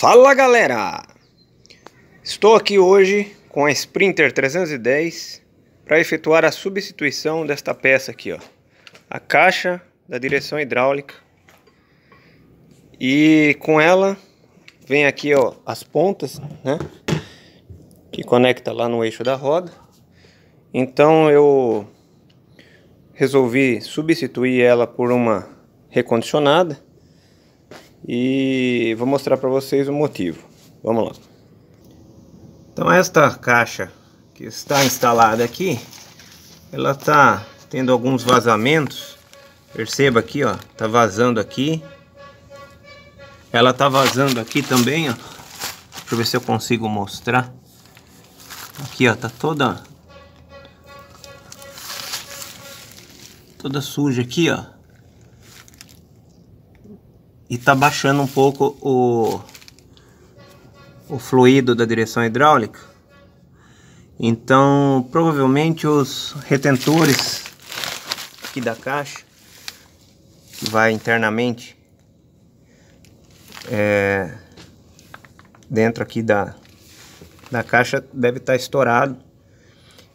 Fala galera! Estou aqui hoje com a Sprinter 310 para efetuar a substituição desta peça aqui, ó. A caixa da direção hidráulica. E com ela vem aqui, ó, as pontas, né? Que conecta lá no eixo da roda. Então eu resolvi substituir ela por uma recondicionada e vou mostrar para vocês o motivo. Vamos lá. Então esta caixa que está instalada aqui, ela está tendo alguns vazamentos. Perceba aqui, ó, tá vazando aqui. Ela tá vazando aqui também, ó. Deixa eu ver se eu consigo mostrar. Aqui, ó, tá toda toda suja aqui, ó e tá baixando um pouco o, o fluido da direção hidráulica. Então, provavelmente os retentores aqui da caixa, que vai internamente é, dentro aqui da, da caixa, deve estar tá estourado.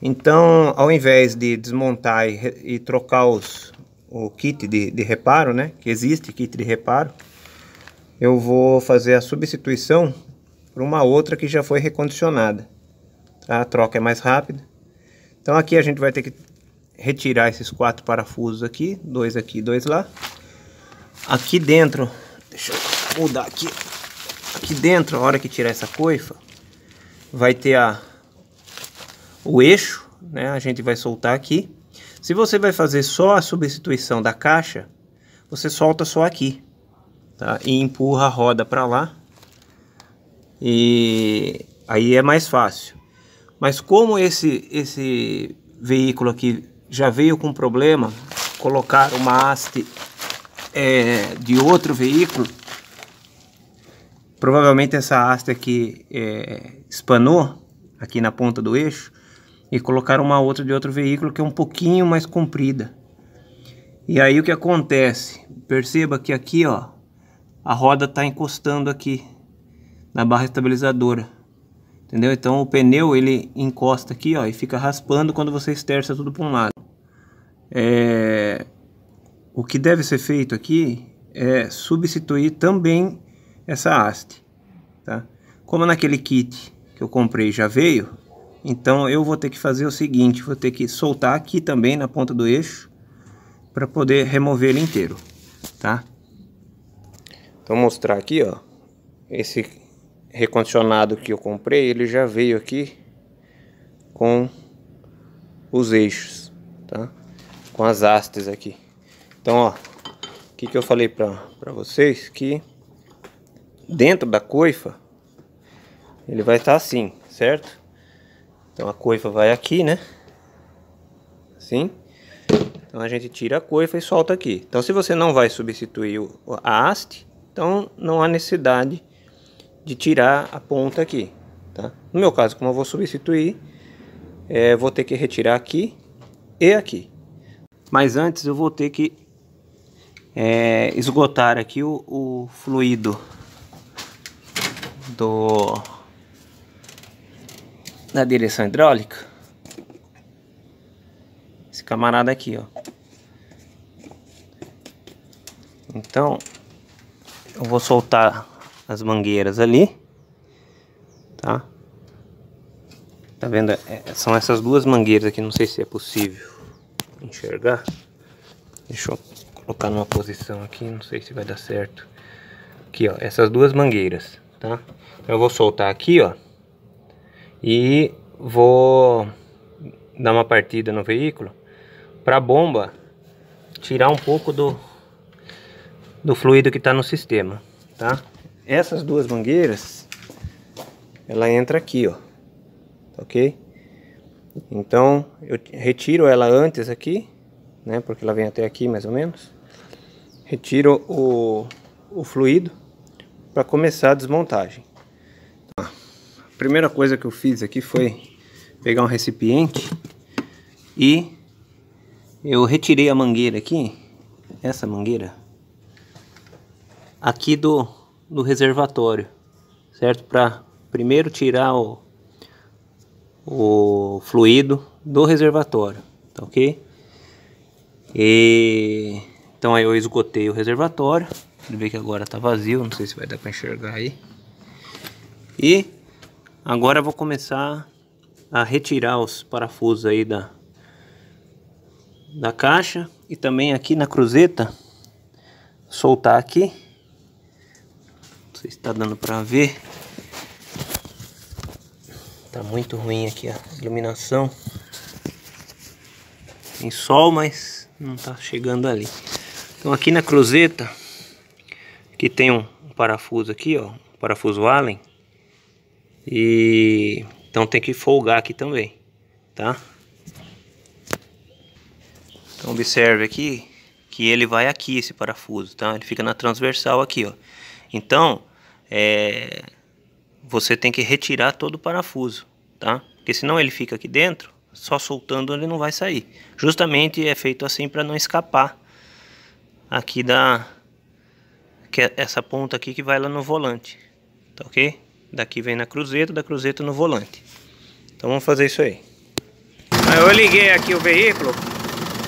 Então, ao invés de desmontar e, e trocar os, o kit de, de reparo, né? Que existe kit de reparo. Eu vou fazer a substituição por uma outra que já foi recondicionada. Tá? A troca é mais rápida. Então aqui a gente vai ter que retirar esses quatro parafusos aqui, dois aqui, dois lá. Aqui dentro, deixa eu mudar aqui. Aqui dentro, a hora que tirar essa coifa, vai ter a o eixo, né? A gente vai soltar aqui se você vai fazer só a substituição da caixa, você solta só aqui, tá? E empurra a roda para lá. E aí é mais fácil. Mas como esse esse veículo aqui já veio com problema, colocar uma haste é, de outro veículo, provavelmente essa haste aqui é, espanou aqui na ponta do eixo, e colocaram uma outra de outro veículo que é um pouquinho mais comprida. E aí o que acontece? Perceba que aqui, ó, a roda está encostando aqui na barra estabilizadora. Entendeu? Então o pneu ele encosta aqui, ó, e fica raspando quando você esterça tudo para um lado. É... O que deve ser feito aqui é substituir também essa haste, tá? Como naquele kit que eu comprei já veio, então eu vou ter que fazer o seguinte, vou ter que soltar aqui também na ponta do eixo para poder remover ele inteiro, tá? Então, vou mostrar aqui, ó, esse recondicionado que eu comprei, ele já veio aqui com os eixos, tá? Com as hastes aqui. Então, ó, o que, que eu falei para vocês? Que dentro da coifa ele vai estar tá assim, certo? Então a coifa vai aqui, né? Assim. Então a gente tira a coifa e solta aqui. Então se você não vai substituir a haste, então não há necessidade de tirar a ponta aqui, tá? No meu caso, como eu vou substituir, é, vou ter que retirar aqui e aqui. Mas antes eu vou ter que é, esgotar aqui o, o fluido do da direção hidráulica. Esse camarada aqui, ó. Então, eu vou soltar as mangueiras ali, tá? Tá vendo? É, é, são essas duas mangueiras aqui, não sei se é possível enxergar. Deixa eu colocar numa posição aqui, não sei se vai dar certo. Aqui, ó, essas duas mangueiras, tá? Então, eu vou soltar aqui, ó e vou dar uma partida no veículo para a bomba tirar um pouco do, do fluido que está no sistema, tá? Essas duas mangueiras, ela entra aqui, ó, tá ok? Então, eu retiro ela antes aqui, né, porque ela vem até aqui mais ou menos. Retiro o, o fluido para começar a desmontagem primeira coisa que eu fiz aqui foi pegar um recipiente e eu retirei a mangueira aqui, essa mangueira, aqui do, do reservatório, certo? Para primeiro tirar o, o fluido do reservatório, tá ok? E, então aí eu esgotei o reservatório, ele vê que agora tá vazio, não sei se vai dar para enxergar aí. E Agora eu vou começar a retirar os parafusos aí da, da caixa e também aqui na cruzeta soltar aqui não sei se está dando para ver tá muito ruim aqui a iluminação tem sol mas não tá chegando ali então aqui na cruzeta que tem um parafuso aqui ó parafuso Allen e então tem que folgar aqui também, tá? Então observe aqui que ele vai aqui esse parafuso, tá? Ele fica na transversal aqui, ó. Então, é, você tem que retirar todo o parafuso, tá? Porque senão ele fica aqui dentro, só soltando ele não vai sair. Justamente é feito assim para não escapar aqui da que é essa ponta aqui que vai lá no volante, tá ok? Daqui vem na cruzeta, da cruzeta no volante. Então vamos fazer isso aí. Eu liguei aqui o veículo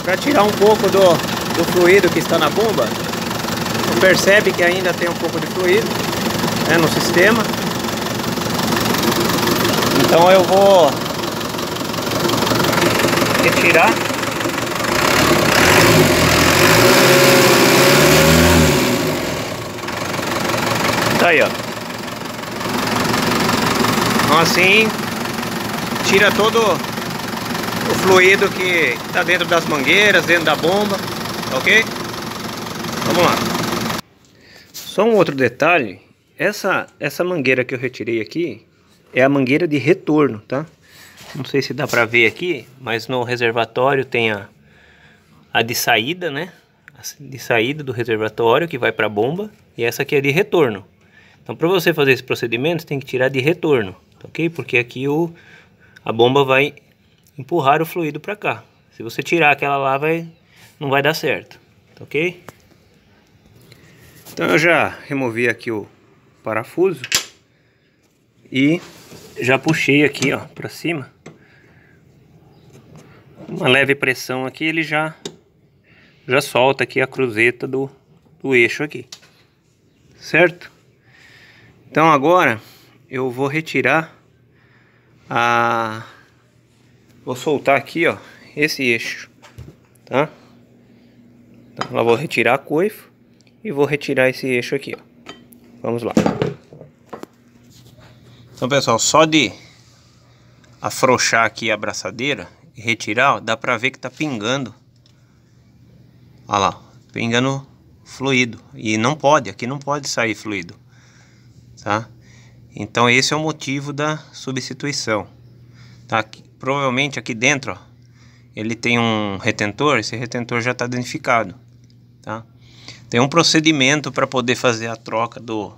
para tirar um pouco do, do fluido que está na bomba. Você percebe que ainda tem um pouco de fluido né, no sistema. Então eu vou retirar. Tá aí, ó. Então assim tira todo o fluido que está dentro das mangueiras, dentro da bomba, ok? Vamos lá. Só um outro detalhe, essa, essa mangueira que eu retirei aqui é a mangueira de retorno, tá? Não sei se dá para ver aqui, mas no reservatório tem a, a de saída, né? A de saída do reservatório que vai para a bomba e essa aqui é de retorno. Então para você fazer esse procedimento tem que tirar de retorno ok? Porque aqui o, a bomba vai empurrar o fluido para cá. Se você tirar aquela lá, vai, não vai dar certo, tá ok? Então eu já removi aqui o parafuso e já puxei aqui, ó, para cima. Uma leve pressão aqui, ele já já solta aqui a cruzeta do, do eixo aqui, certo? Então agora eu vou retirar a... Vou soltar aqui, ó, esse eixo, tá? Então, eu vou retirar a coifa e vou retirar esse eixo aqui, ó. Vamos lá. Então, pessoal, só de afrouxar aqui a abraçadeira e retirar, ó, dá pra ver que tá pingando. Olha lá, pingando fluido. E não pode, aqui não pode sair fluido, tá? Então esse é o motivo da substituição. Tá? Provavelmente aqui dentro ó, ele tem um retentor, esse retentor já está danificado. Tá? Tem um procedimento para poder fazer a troca do,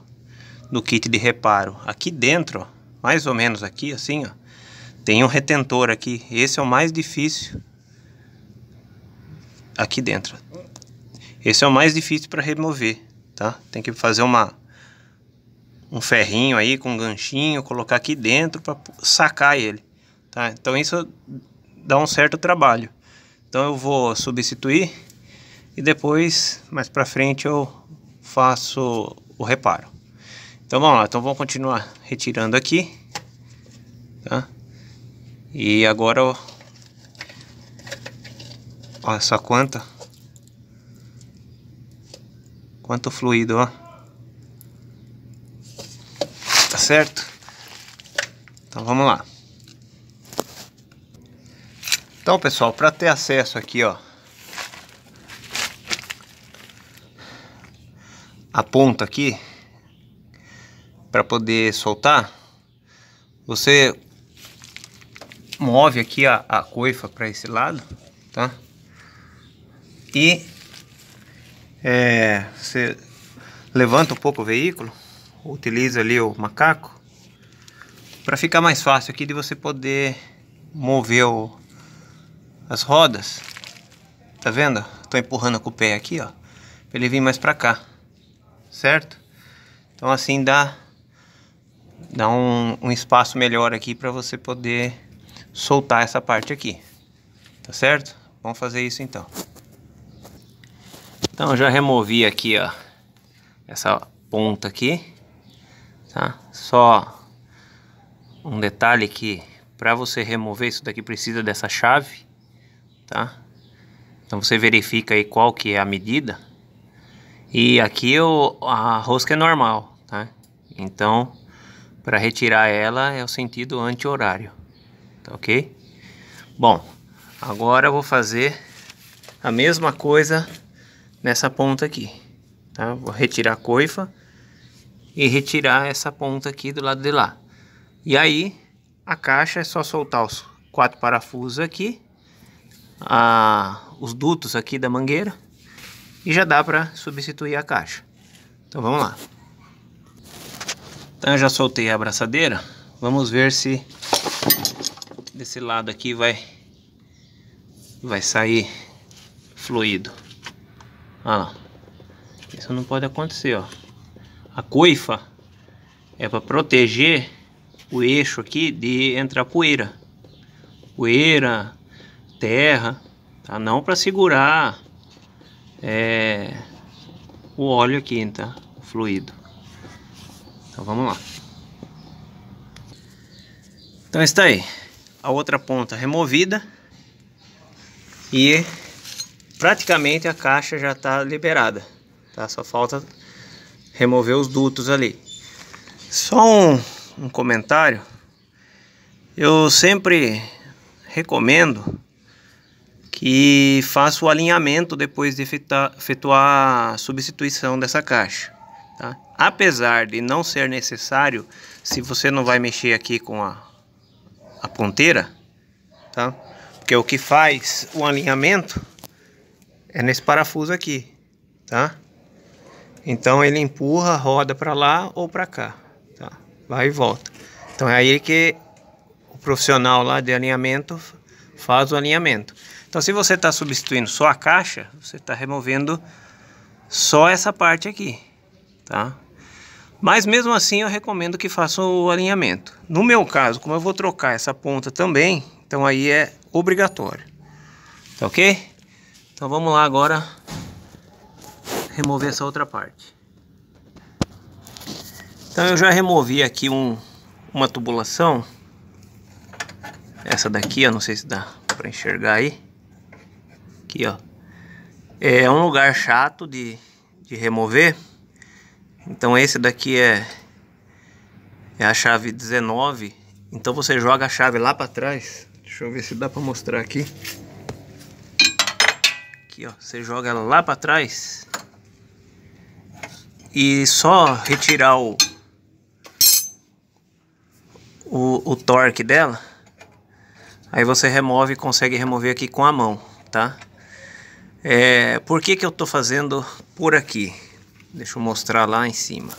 do kit de reparo. Aqui dentro, ó, mais ou menos aqui assim, ó, tem um retentor aqui. Esse é o mais difícil aqui dentro. Esse é o mais difícil para remover, tá? Tem que fazer uma um ferrinho aí com um ganchinho, colocar aqui dentro para sacar ele, tá? Então isso dá um certo trabalho. Então eu vou substituir e depois, mais para frente, eu faço o reparo. Então vamos lá, então vamos continuar retirando aqui, tá? E agora, ó, ó essa quanta, quanto fluido, ó certo? Então vamos lá. Então pessoal, para ter acesso aqui, ó, a ponta aqui para poder soltar, você move aqui a, a coifa para esse lado, tá? E é, você levanta um pouco o veículo utiliza ali o macaco para ficar mais fácil aqui de você poder mover o, as rodas tá vendo? tô empurrando com o pé aqui ó pra ele vir mais para cá certo? então assim dá dá um, um espaço melhor aqui para você poder soltar essa parte aqui tá certo? vamos fazer isso então então já removi aqui ó essa ponta aqui tá? Só um detalhe que para você remover isso daqui precisa dessa chave, tá? Então você verifica aí qual que é a medida. E aqui eu, a rosca é normal, tá? Então, para retirar ela é o sentido anti-horário, tá ok? Bom, agora eu vou fazer a mesma coisa nessa ponta aqui, tá? Vou retirar a coifa e retirar essa ponta aqui do lado de lá. E aí, a caixa é só soltar os quatro parafusos aqui, a, os dutos aqui da mangueira, e já dá para substituir a caixa. Então vamos lá. Então eu já soltei a abraçadeira, vamos ver se desse lado aqui vai, vai sair fluido. Olha lá. Isso não pode acontecer, ó. A coifa é para proteger o eixo aqui de entrar poeira. Poeira, terra, tá? Não para segurar é, o óleo aqui, tá? O fluido. Então vamos lá. Então está aí. A outra ponta removida. E praticamente a caixa já está liberada. Tá? Só falta remover os dutos ali. Só um, um comentário. Eu sempre recomendo que faça o alinhamento depois de efetuar, a substituição dessa caixa. Tá? Apesar de não ser necessário, se você não vai mexer aqui com a, a ponteira, tá? porque o que faz o alinhamento é nesse parafuso aqui, tá? Então ele empurra a roda para lá ou para cá, tá? vai e volta. Então é aí que o profissional lá de alinhamento faz o alinhamento. Então se você está substituindo só a caixa, você está removendo só essa parte aqui, tá? Mas mesmo assim eu recomendo que faça o alinhamento. No meu caso, como eu vou trocar essa ponta também, então aí é obrigatório. Tá ok? Então vamos lá agora remover essa outra parte. Então eu já removi aqui um, uma tubulação. Essa daqui, ó, não sei se dá para enxergar aí. Aqui, ó. É um lugar chato de, de remover. Então esse daqui é, é a chave 19. Então você joga a chave lá para trás. Deixa eu ver se dá para mostrar aqui. Aqui, ó. Você joga ela lá para trás e só retirar o, o, o torque dela, aí você remove e consegue remover aqui com a mão, tá? É, por que que eu tô fazendo por aqui? Deixa eu mostrar lá em cima.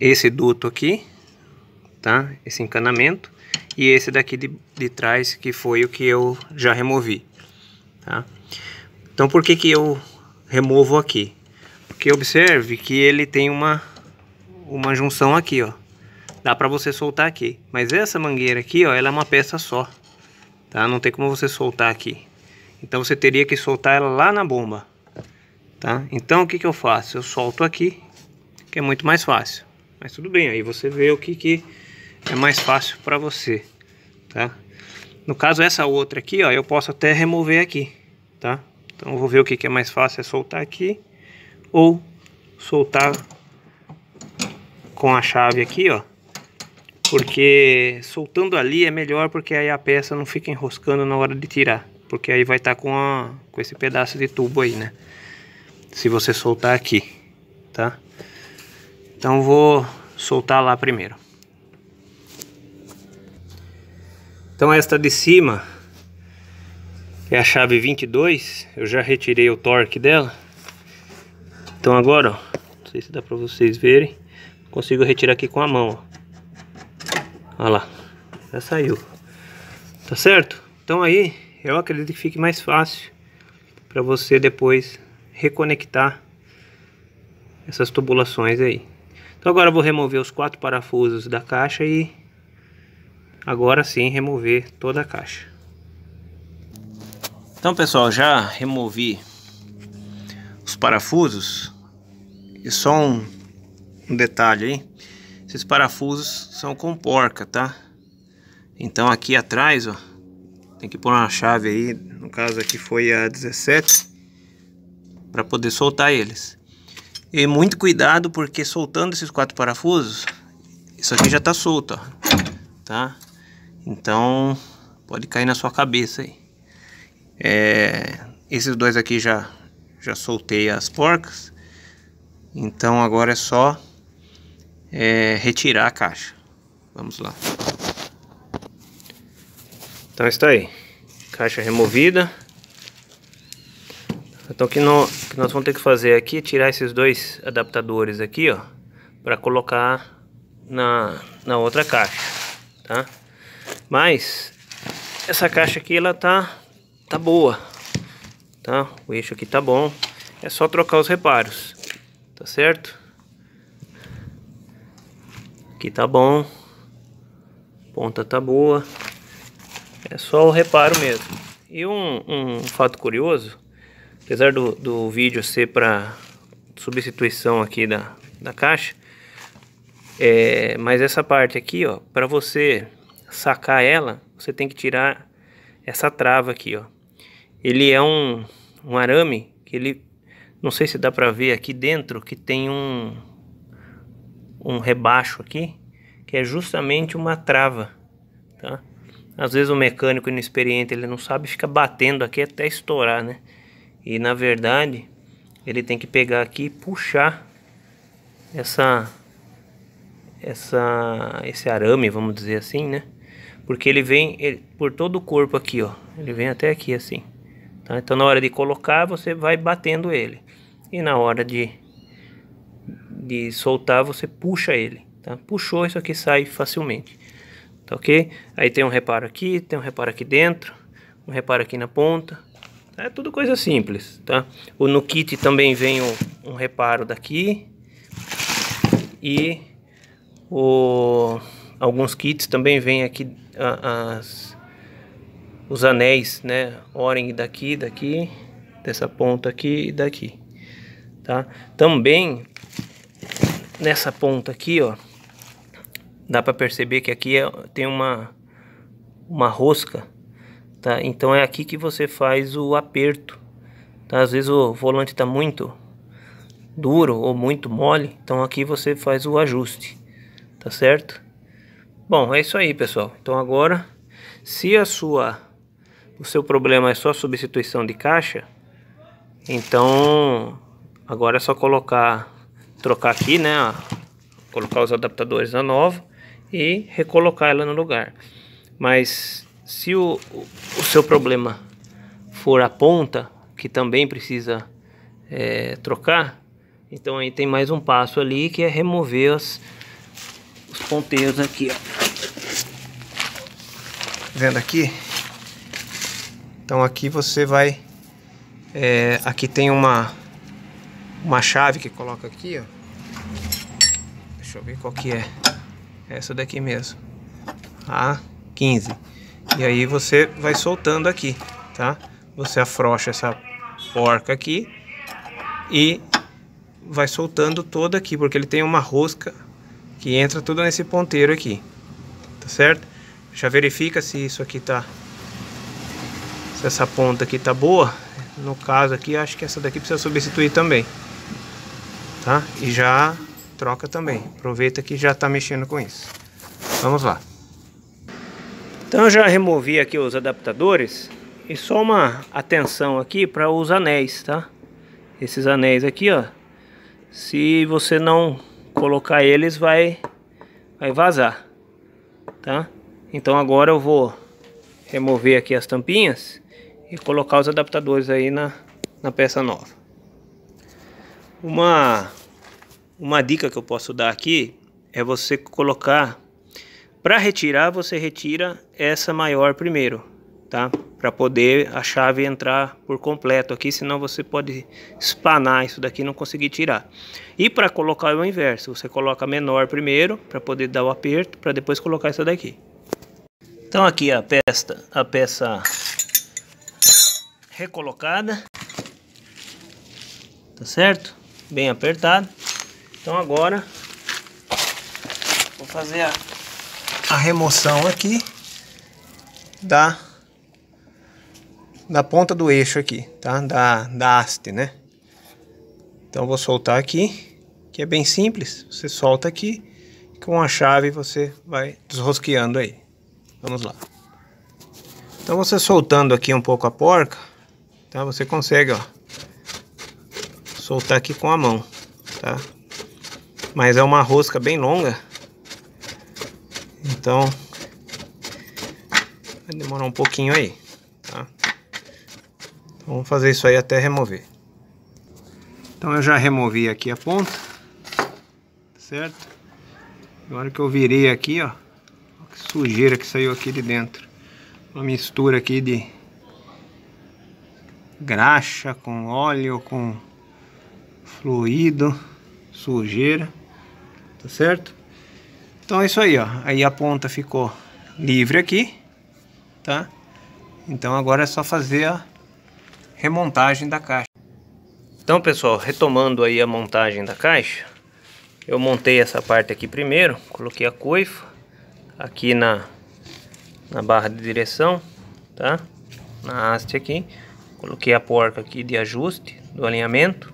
Esse duto aqui, tá? Esse encanamento e esse daqui de, de trás que foi o que eu já removi, tá? Então por que que eu removo aqui. Porque observe que ele tem uma, uma junção aqui, ó. Dá para você soltar aqui. Mas essa mangueira aqui, ó, ela é uma peça só. Tá? Não tem como você soltar aqui. Então você teria que soltar ela lá na bomba. Tá? Então o que, que eu faço? Eu solto aqui, que é muito mais fácil. Mas tudo bem, aí você vê o que, que é mais fácil para você. Tá? No caso, essa outra aqui, ó, eu posso até remover aqui, tá? Então vou ver o que, que é mais fácil, é soltar aqui ou soltar com a chave aqui, ó. Porque soltando ali é melhor porque aí a peça não fica enroscando na hora de tirar. Porque aí vai estar tá com, a, com esse pedaço de tubo aí, né? Se você soltar aqui, tá? Então vou soltar lá primeiro. Então esta de cima é a chave 22, eu já retirei o torque dela. Então agora, ó, não sei se dá para vocês verem, consigo retirar aqui com a mão, ó. Olha lá, já saiu. Tá certo? Então aí, eu acredito que fique mais fácil para você depois reconectar essas tubulações aí. Então agora vou remover os quatro parafusos da caixa e agora sim remover toda a caixa. Então, pessoal, já removi os parafusos. E só um, um detalhe aí. Esses parafusos são com porca, tá? Então aqui atrás, ó, tem que pôr uma chave aí, no caso aqui foi a 17, para poder soltar eles. E muito cuidado porque soltando esses quatro parafusos, isso aqui já tá solto, ó, tá? Então pode cair na sua cabeça aí. É, esses dois aqui já, já soltei as porcas. Então agora é só é, retirar a caixa. Vamos lá. Então está é aí. Caixa removida. Então o que, no, que nós vamos ter que fazer aqui é tirar esses dois adaptadores aqui, ó. Para colocar na, na outra caixa, tá? Mas essa caixa aqui ela tá tá boa. Tá? O eixo aqui tá bom. É só trocar os reparos. Tá certo? Aqui tá bom. Ponta tá boa. É só o reparo mesmo. E um, um fato curioso, apesar do, do vídeo ser para substituição aqui da, da caixa, é, mas essa parte aqui, ó, para você sacar ela, você tem que tirar essa trava aqui, ó ele é um, um arame que ele, não sei se dá para ver aqui dentro, que tem um, um rebaixo aqui, que é justamente uma trava, tá? Às vezes o mecânico inexperiente ele não sabe, fica batendo aqui até estourar, né? E na verdade, ele tem que pegar aqui e puxar essa essa esse arame, vamos dizer assim, né? Porque ele vem ele, por todo o corpo aqui, ó. Ele vem até aqui assim. Tá? Então na hora de colocar você vai batendo ele. E na hora de, de soltar você puxa ele. Tá? Puxou, isso aqui sai facilmente. Tá ok? Aí tem um reparo aqui, tem um reparo aqui dentro, um reparo aqui na ponta. É tudo coisa simples, tá? O, no kit também vem o, um reparo daqui. E o, alguns kits também vem aqui as os anéis, né? Orem daqui, daqui, dessa ponta aqui e daqui, tá? Também nessa ponta aqui, ó, dá para perceber que aqui é, tem uma uma rosca, tá? Então é aqui que você faz o aperto. Tá? Às vezes o volante está muito duro ou muito mole, então aqui você faz o ajuste, tá certo? Bom, é isso aí, pessoal. Então agora, se a sua o seu problema é só substituição de caixa, então agora é só colocar, trocar aqui, né? Colocar os adaptadores na nova e recolocar ela no lugar. Mas se o, o seu problema for a ponta, que também precisa é, trocar, então aí tem mais um passo ali que é remover as, os ponteiros aqui. Ó. Vendo aqui, então aqui você vai... É, aqui tem uma, uma chave que coloca aqui, ó. Deixa eu ver qual que é. Essa daqui mesmo. A15. E aí você vai soltando aqui, tá? Você afrouxa essa porca aqui e vai soltando toda aqui, porque ele tem uma rosca que entra tudo nesse ponteiro aqui, tá certo? Já verifica se isso aqui tá essa ponta aqui tá boa, no caso aqui, acho que essa daqui precisa substituir também. Tá? E já troca também. Aproveita que já tá mexendo com isso. Vamos lá. Então já removi aqui os adaptadores e só uma atenção aqui para os anéis, tá? Esses anéis aqui, ó. Se você não colocar eles, vai vai vazar, tá? Então agora eu vou remover aqui as tampinhas e colocar os adaptadores aí na, na peça nova. Uma, uma dica que eu posso dar aqui é você colocar, para retirar você retira essa maior primeiro, tá? Para poder a chave entrar por completo aqui, senão você pode espanar isso daqui e não conseguir tirar. E para colocar é o inverso, você coloca a menor primeiro, para poder dar o aperto, para depois colocar essa daqui. Então aqui a peça, a peça recolocada. Tá certo? Bem apertado. Então agora vou fazer a, a remoção aqui da da ponta do eixo aqui, tá? Da, da haste, né? Então vou soltar aqui, que é bem simples. Você solta aqui, com a chave você vai desrosqueando aí. Vamos lá. Então você soltando aqui um pouco a porca, tá? Você consegue, ó, soltar aqui com a mão, tá? Mas é uma rosca bem longa, então vai demorar um pouquinho aí, tá? Então, vamos fazer isso aí até remover. Então eu já removi aqui a ponta, tá certo? Agora que eu virei aqui, ó, que sujeira que saiu aqui de dentro. Uma mistura aqui de graxa, com óleo, com fluido, sujeira, tá certo? Então é isso aí, ó. Aí a ponta ficou livre aqui, tá? Então agora é só fazer a remontagem da caixa. Então pessoal, retomando aí a montagem da caixa, eu montei essa parte aqui primeiro, coloquei a coifa aqui na, na barra de direção, tá? Na haste aqui. Coloquei a porca aqui de ajuste do alinhamento.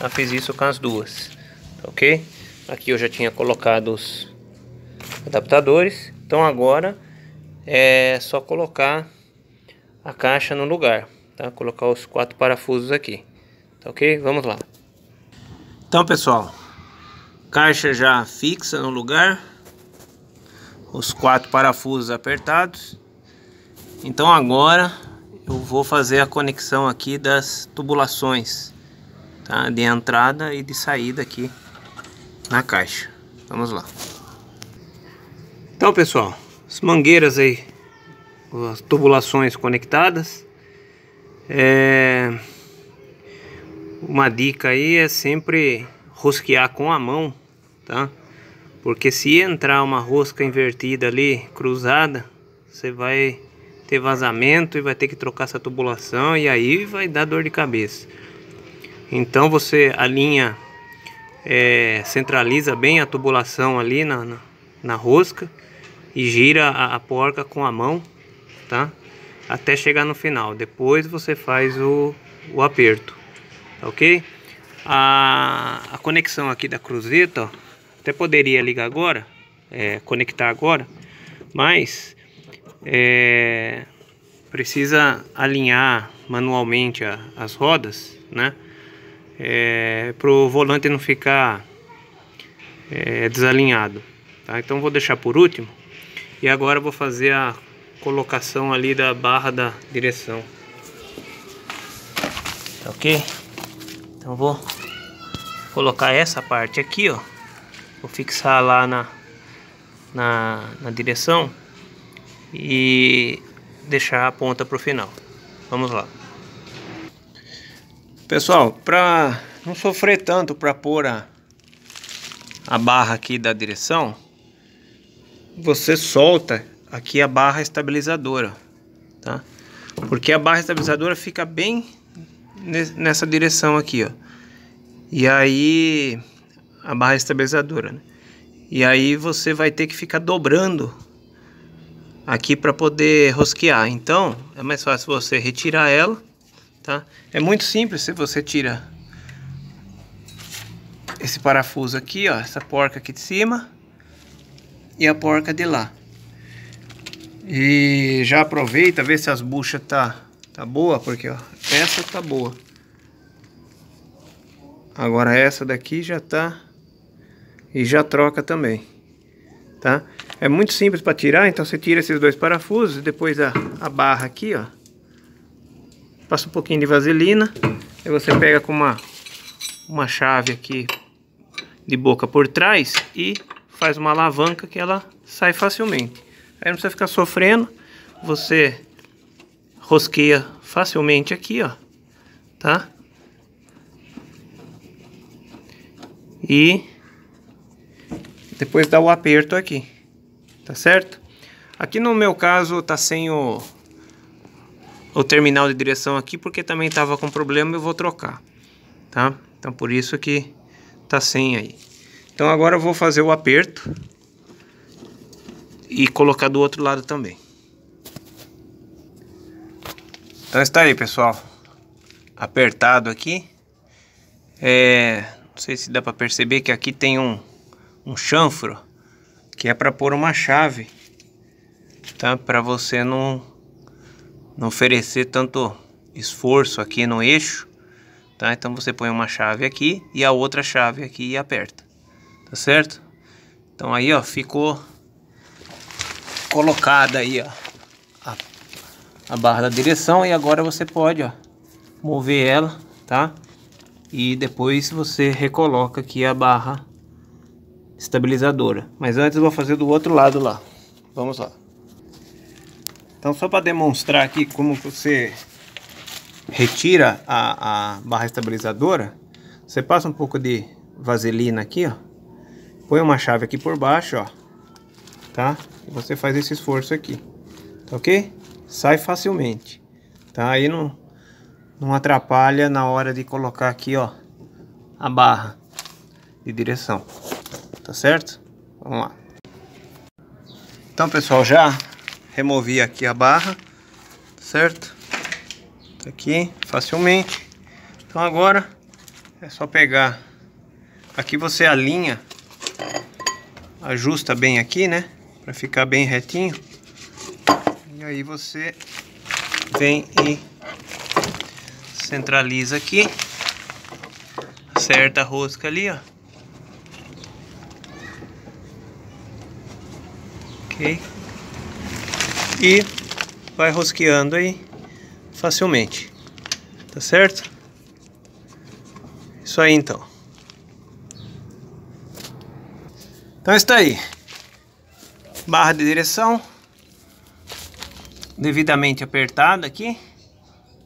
Já fiz isso com as duas, tá ok? Aqui eu já tinha colocado os adaptadores. Então agora é só colocar a caixa no lugar, tá? Colocar os quatro parafusos aqui, tá ok? Vamos lá. Então pessoal, caixa já fixa no lugar, os quatro parafusos apertados. Então agora eu vou fazer a conexão aqui das tubulações tá? de entrada e de saída aqui na caixa vamos lá então pessoal as mangueiras aí as tubulações conectadas é... uma dica aí é sempre rosquear com a mão tá porque se entrar uma rosca invertida ali cruzada você vai ter vazamento e vai ter que trocar essa tubulação e aí vai dar dor de cabeça. Então você alinha, é, centraliza bem a tubulação ali na, na, na rosca e gira a, a, porca com a mão, tá? Até chegar no final. Depois você faz o, o aperto, tá ok? A, a conexão aqui da cruzeta, ó, até poderia ligar agora, é, conectar agora, mas é, precisa alinhar manualmente a, as rodas, né? É, para o volante não ficar é, desalinhado. Tá? Então vou deixar por último e agora vou fazer a colocação ali da barra da direção. Tá ok? Então vou colocar essa parte aqui, ó. Vou fixar lá na, na, na direção e deixar a ponta para o final. Vamos lá. Pessoal, para não sofrer tanto para pôr a, a barra aqui da direção, você solta aqui a barra estabilizadora, tá? Porque a barra estabilizadora fica bem nessa direção aqui, ó. E aí a barra estabilizadora, né? E aí você vai ter que ficar dobrando aqui para poder rosquear. Então, é mais fácil você retirar ela, tá? É muito simples se você tira esse parafuso aqui, ó, essa porca aqui de cima e a porca de lá. E já aproveita, vê se as buchas tá tá boa, porque ó, essa tá boa. Agora essa daqui já tá e já troca também, tá? É muito simples para tirar, então você tira esses dois parafusos, depois a, a barra aqui, ó. Passa um pouquinho de vaselina, aí você pega com uma, uma chave aqui de boca por trás e faz uma alavanca que ela sai facilmente. Aí não precisa ficar sofrendo, você rosqueia facilmente aqui, ó, tá? E depois dá o aperto aqui tá certo? Aqui no meu caso tá sem o, o terminal de direção aqui, porque também tava com problema eu vou trocar, tá? Então por isso que tá sem aí. Então agora eu vou fazer o aperto e colocar do outro lado também. Então está aí pessoal, apertado aqui. É, não sei se dá para perceber que aqui tem um, um chanfro que é para pôr uma chave, tá? Para você não, não oferecer tanto esforço aqui no eixo, tá? Então você põe uma chave aqui e a outra chave aqui e aperta, tá certo? Então aí, ó, ficou colocada aí, ó, a, a barra da direção e agora você pode, ó, mover ela, tá? E depois você recoloca aqui a barra estabilizadora. Mas antes vou fazer do outro lado lá. Vamos lá. Então só para demonstrar aqui como você retira a, a barra estabilizadora, você passa um pouco de vaselina aqui, ó. Põe uma chave aqui por baixo, ó. Tá? E você faz esse esforço aqui. Tá ok? Sai facilmente. Tá? Aí não, não atrapalha na hora de colocar aqui, ó. A barra de direção tá certo? Vamos lá. Então, pessoal, já removi aqui a barra, tá certo? Tá aqui, facilmente. Então, agora é só pegar... Aqui você alinha, ajusta bem aqui, né? Pra ficar bem retinho. E aí você vem e centraliza aqui. Acerta a rosca ali, ó. E vai rosqueando aí facilmente, tá certo? Isso aí então. Então está aí. Barra de direção devidamente apertada aqui,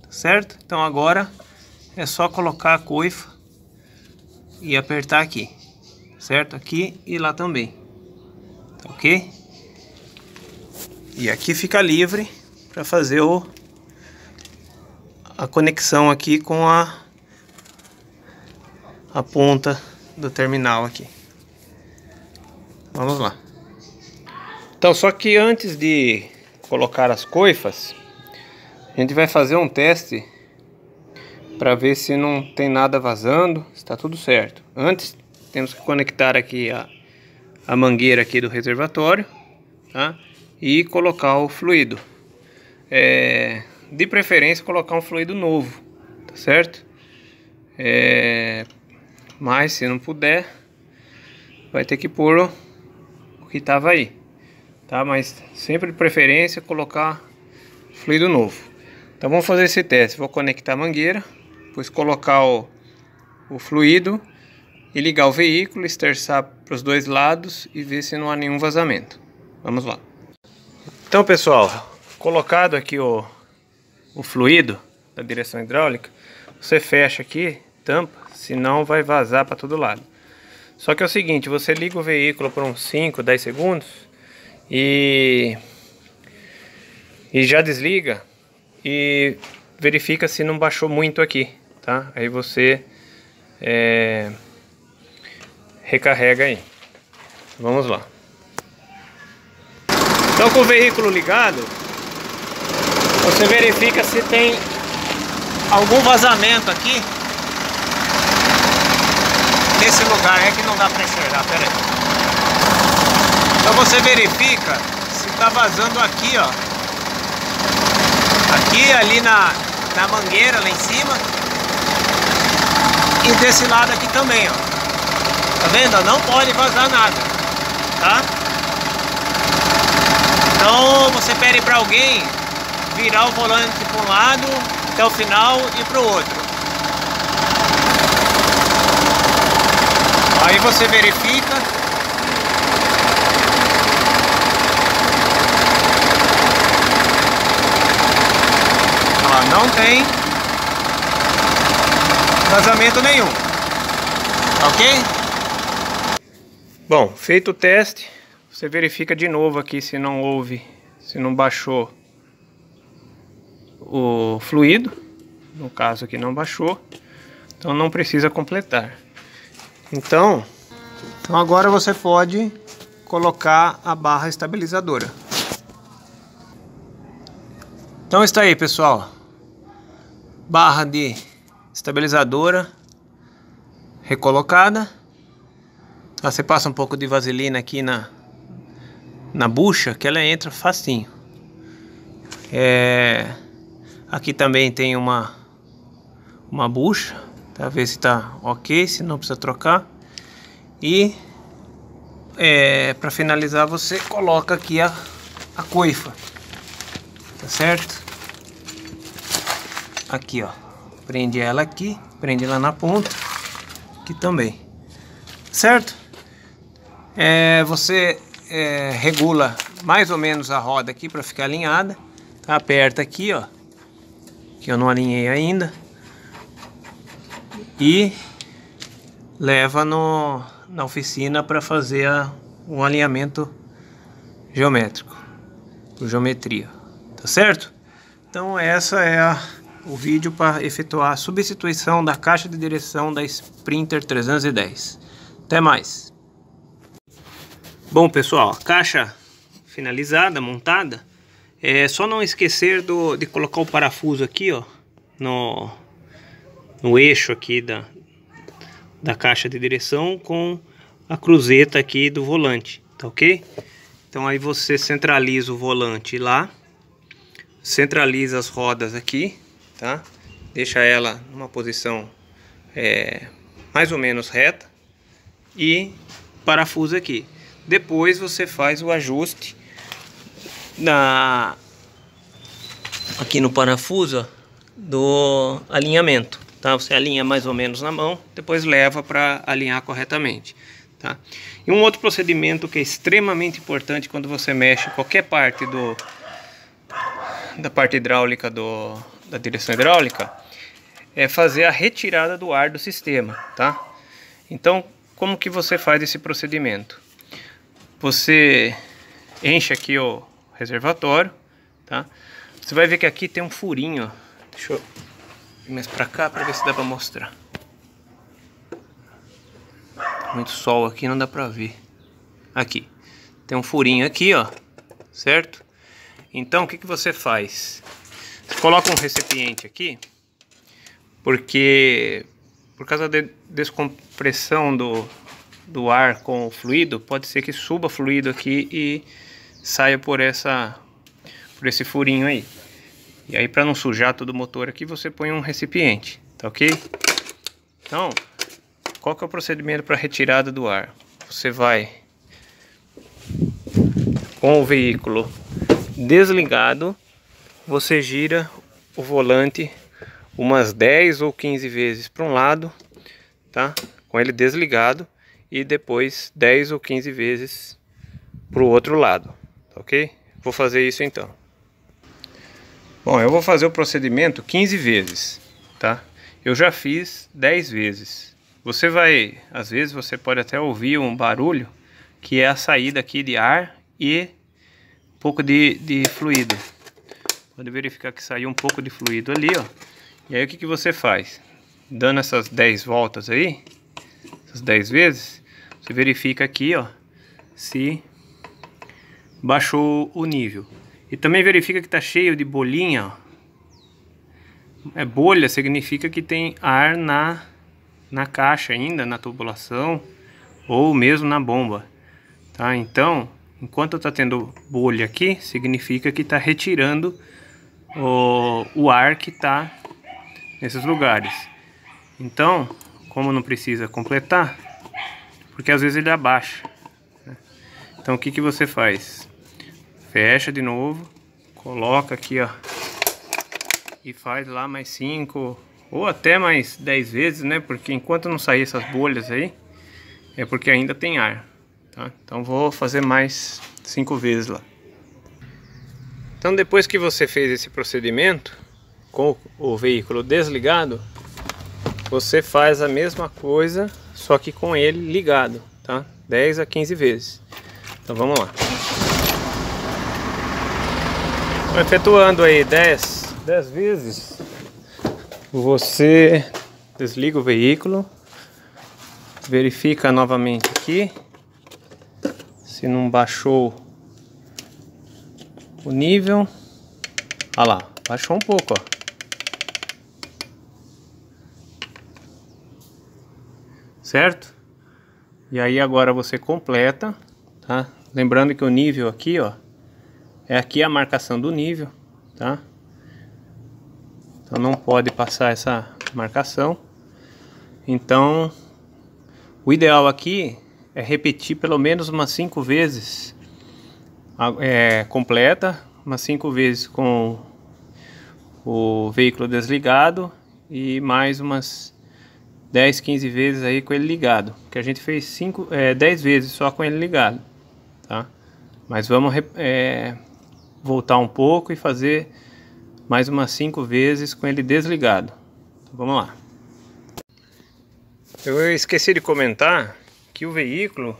tá certo? Então agora é só colocar a coifa e apertar aqui, certo? Aqui e lá também, tá ok? E aqui fica livre para fazer o, a conexão aqui com a, a ponta do terminal aqui. Vamos lá. Então, só que antes de colocar as coifas, a gente vai fazer um teste para ver se não tem nada vazando, está tudo certo. Antes, temos que conectar aqui a, a mangueira aqui do reservatório, tá? e colocar o fluido. É, de preferência colocar um fluido novo, tá certo? É, mas se não puder, vai ter que pôr o, que estava aí, tá? Mas sempre de preferência colocar fluido novo. Então vamos fazer esse teste. Vou conectar a mangueira, depois colocar o, o fluido e ligar o veículo, esterçar para os dois lados e ver se não há nenhum vazamento. Vamos lá. Então pessoal, colocado aqui o, o fluido da direção hidráulica, você fecha aqui, tampa, senão vai vazar para todo lado. Só que é o seguinte, você liga o veículo por uns 5, 10 segundos e, e já desliga e verifica se não baixou muito aqui, tá? Aí você é, recarrega aí. Vamos lá. Então com o veículo ligado, você verifica se tem algum vazamento aqui nesse lugar, é que não dá para enxergar, pera aí. Então você verifica se está vazando aqui, ó. Aqui, ali na, na mangueira, lá em cima. E desse lado aqui também, ó. Tá vendo? Não pode vazar nada, tá? Então você pede para alguém virar o volante para um lado até o final e para o outro. Aí você verifica. Ela não tem vazamento nenhum. Ok? Bom, feito o teste. Você verifica de novo aqui se não houve, se não baixou o fluido. No caso aqui não baixou, então não precisa completar. Então, então agora você pode colocar a barra estabilizadora. Então está aí pessoal, barra de estabilizadora recolocada. você passa um pouco de vaselina aqui na, na bucha que ela entra facinho. É, aqui também tem uma uma bucha, para ver se tá ok, se não precisa trocar. E é, para finalizar você coloca aqui a, a coifa, tá certo? Aqui ó, prende ela aqui, prende ela na ponta, aqui também, certo? É, você é, regula mais ou menos a roda aqui para ficar alinhada. Tá? Aperta aqui, ó, que eu não alinhei ainda. E leva no, na oficina para fazer a, um alinhamento geométrico, por geometria, tá certo? Então essa é a, o vídeo para efetuar a substituição da caixa de direção da Sprinter 310. Até mais! Bom pessoal, caixa finalizada, montada. É só não esquecer do, de colocar o parafuso aqui, ó, no, no eixo aqui da, da caixa de direção com a cruzeta aqui do volante, tá ok? Então aí você centraliza o volante lá, centraliza as rodas aqui, tá? Deixa ela numa posição é, mais ou menos reta e parafusa aqui. Depois você faz o ajuste na aqui no parafuso ó, do alinhamento, tá? Você alinha mais ou menos na mão, depois leva para alinhar corretamente, tá? E um outro procedimento que é extremamente importante quando você mexe qualquer parte do da parte hidráulica do da direção hidráulica é fazer a retirada do ar do sistema, tá? Então, como que você faz esse procedimento? Você enche aqui o reservatório, tá? Você vai ver que aqui tem um furinho. Deixa eu ir mais pra cá pra ver se dá pra mostrar. Muito sol aqui, não dá pra ver. Aqui. Tem um furinho aqui, ó. Certo? Então, o que, que você faz? Você coloca um recipiente aqui, porque por causa da descompressão do, do ar com o fluido, pode ser que suba fluido aqui e saia por essa por esse furinho aí. E aí para não sujar todo o motor aqui, você põe um recipiente, tá OK? Então, qual que é o procedimento para retirada do ar? Você vai com o veículo desligado, você gira o volante umas 10 ou 15 vezes para um lado, tá? Com ele desligado e depois 10 ou 15 vezes para o outro lado, ok? Vou fazer isso então. Bom, eu vou fazer o procedimento 15 vezes, tá? Eu já fiz 10 vezes. Você vai, às vezes você pode até ouvir um barulho que é a saída aqui de ar e um pouco de, de fluido. Pode verificar que saiu um pouco de fluido ali, ó. E aí o que, que você faz? Dando essas 10 voltas aí, essas 10 vezes, você verifica aqui, ó, se baixou o nível. E também verifica que tá cheio de bolinha, ó. É bolha significa que tem ar na, na caixa ainda, na tubulação, ou mesmo na bomba. Tá? Então, enquanto está tendo bolha aqui, significa que tá retirando o, o ar que tá nesses lugares. Então, como não precisa completar, porque às vezes ele abaixa. Né? Então o que, que você faz? Fecha de novo, coloca aqui ó, e faz lá mais 5 ou até mais 10 vezes, né? Porque enquanto não sair essas bolhas aí, é porque ainda tem ar. Tá? Então vou fazer mais 5 vezes lá. Então depois que você fez esse procedimento, com o veículo desligado, você faz a mesma coisa, só que com ele ligado, tá? 10 a 15 vezes. Então vamos lá. efetuando aí 10, 10 vezes, você desliga o veículo, verifica novamente aqui se não baixou o nível. Olha lá, baixou um pouco, ó. certo? E aí agora você completa, tá? Lembrando que o nível aqui, ó, é aqui a marcação do nível, tá? Então não pode passar essa marcação. Então, o ideal aqui é repetir pelo menos umas cinco vezes é, completa, umas cinco vezes com o veículo desligado e mais umas 10, 15 vezes aí com ele ligado. Que a gente fez 5, é, 10 vezes só com ele ligado, tá? Mas vamos é, voltar um pouco e fazer mais umas 5 vezes com ele desligado. Então, vamos lá. Eu esqueci de comentar que o veículo,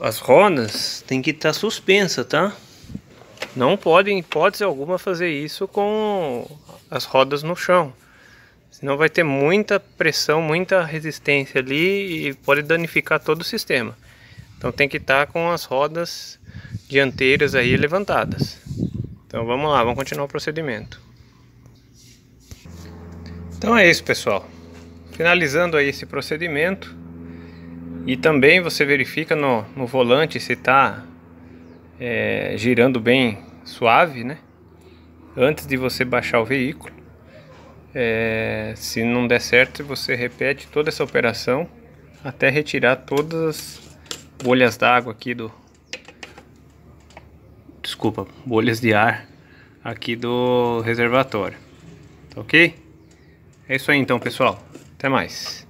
as rodas, tem que estar tá suspensa, tá? Não pode, em hipótese alguma, fazer isso com as rodas no chão. Senão vai ter muita pressão, muita resistência ali e pode danificar todo o sistema. Então tem que estar tá com as rodas dianteiras aí levantadas. Então vamos lá, vamos continuar o procedimento. Então é isso pessoal. Finalizando aí esse procedimento. E também você verifica no, no volante se está é, eh, girando bem suave, né? Antes de você baixar o veículo. É, se não der certo, você repete toda essa operação até retirar todas as bolhas d'água aqui do... Desculpa, bolhas de ar aqui do reservatório. Tá ok? É isso aí então, pessoal. Até mais.